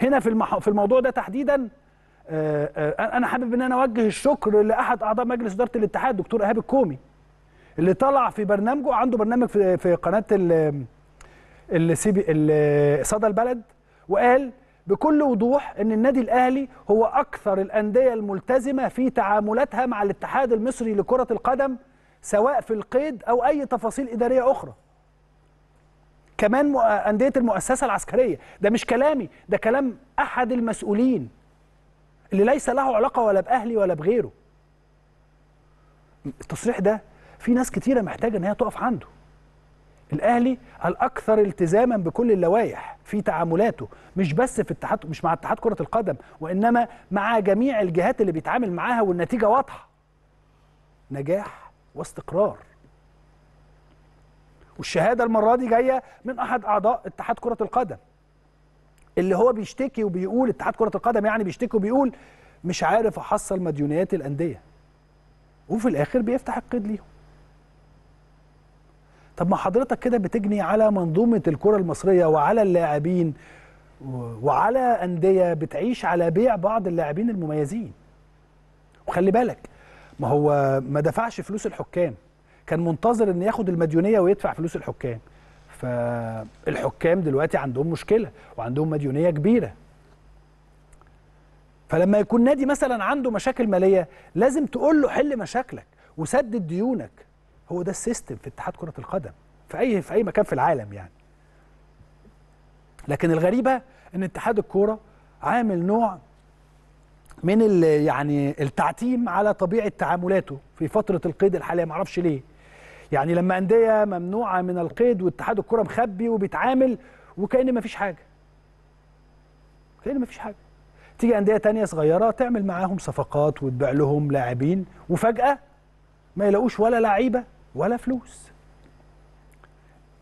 هنا في المح... في الموضوع ده تحديدا آه، آه، انا حابب ان انا اوجه الشكر لاحد اعضاء مجلس اداره الاتحاد دكتور ايهاب الكومي اللي طلع في برنامجه عنده برنامج في في قناه السي بي صدى البلد وقال بكل وضوح ان النادي الاهلي هو اكثر الانديه الملتزمه في تعاملاتها مع الاتحاد المصري لكره القدم سواء في القيد او اي تفاصيل اداريه اخرى كمان أندية المؤسسة العسكرية ده مش كلامي ده كلام أحد المسؤولين اللي ليس له علاقة ولا بأهلي ولا بغيره التصريح ده في ناس كتيرة محتاجة أن هي تقف عنده الاهلي الاكثر التزاما بكل اللوائح في تعاملاته مش بس في اتحاد مش مع اتحاد كره القدم وانما مع جميع الجهات اللي بيتعامل معاها والنتيجه واضحه نجاح واستقرار والشهاده المره دي جايه من احد اعضاء اتحاد كره القدم اللي هو بيشتكي وبيقول اتحاد كره القدم يعني بيشتكي وبيقول مش عارف احصل مديونيات الانديه وفي الاخر بيفتح القيد ليهم طب ما حضرتك كده بتجني على منظومه الكره المصريه وعلى اللاعبين وعلى انديه بتعيش على بيع بعض اللاعبين المميزين وخلي بالك ما هو ما دفعش فلوس الحكام كان منتظر ان ياخد المديونيه ويدفع فلوس الحكام فالحكام دلوقتي عندهم مشكله وعندهم مديونيه كبيره فلما يكون نادي مثلا عنده مشاكل ماليه لازم تقول له حل مشاكلك وسدد ديونك هو ده السيستم في اتحاد كره القدم في اي في اي مكان في العالم يعني لكن الغريبه ان اتحاد الكوره عامل نوع من يعني التعتيم على طبيعه تعاملاته في فتره القيد الحاليه معرفش ليه يعني لما انديه ممنوعه من القيد واتحاد الكره مخبي وبيتعامل وكأن مفيش حاجه كأن مفيش حاجه تيجي انديه تانية صغيره تعمل معاهم صفقات وتبيع لهم لاعبين وفجاه ما يلاقوش ولا لعيبه ولا فلوس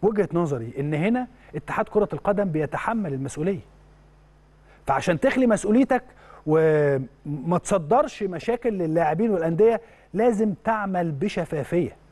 وجهه نظري ان هنا اتحاد كره القدم بيتحمل المسؤوليه فعشان تخلي مسؤوليتك وما تصدرش مشاكل للاعبين والانديه لازم تعمل بشفافيه